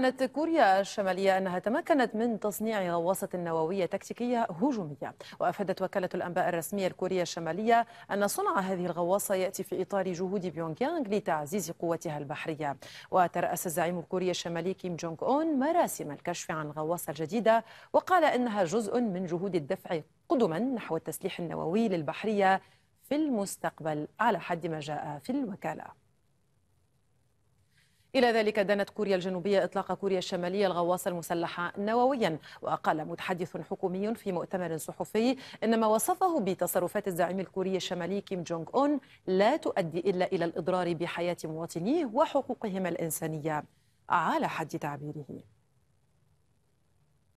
أعلنت كوريا الشمالية أنها تمكنت من تصنيع غواصة نووية تكتيكية هجومية وأفادت وكالة الأنباء الرسمية الكورية الشمالية أن صنع هذه الغواصة يأتي في إطار جهود بيونغيانغ لتعزيز قوتها البحرية وترأس الزعيم الكوري الشمالي كيم جونغ أون مراسم الكشف عن الغواصة الجديدة وقال إنها جزء من جهود الدفع قدما نحو التسليح النووي للبحرية في المستقبل على حد ما جاء في الوكاله إلى ذلك دانت كوريا الجنوبية إطلاق كوريا الشمالية الغواصة المسلحة نوويا وقال متحدث حكومي في مؤتمر صحفي إن ما وصفه بتصرفات الزعيم الكوري الشمالي كيم جونغ أون لا تؤدي إلا إلى الإضرار بحياة مواطنيه وحقوقهم الإنسانية على حد تعبيره